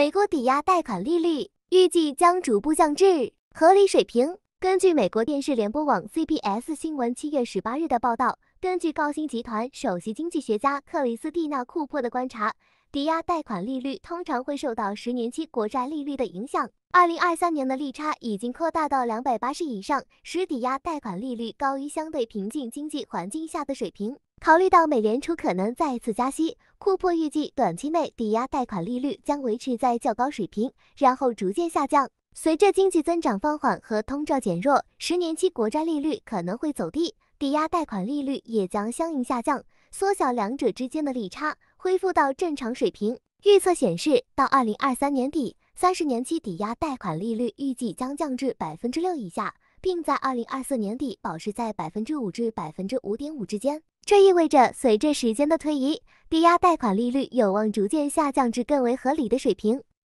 美国抵押贷款利率预计将逐步降至合理水平。根据美国电视联播网 （CBS） 新闻七月十八日的报道，根据高新集团首席经济学家克里斯蒂娜·库珀的观察。抵押贷款利率通常会受到十年期国债利率的影响。二零二三年的利差已经扩大到两百八十以上，使抵押贷款利率高于相对平静经济环境下的水平。考虑到美联储可能再次加息，库珀预计短期内抵押贷款利率将维持在较高水平，然后逐渐下降。随着经济增长放缓和通胀减弱，十年期国债利率可能会走低。抵押贷款利率也将相应下降，缩小两者之间的利差，恢复到正常水平。预测显示，到二零二三年底，三十年期抵押贷款利率预计将降至百分之六以下，并在二零二四年底保持在百分之五至百分之五点五之间。这意味着，随着时间的推移，抵押贷款利率有望逐渐下降至更为合理的水平。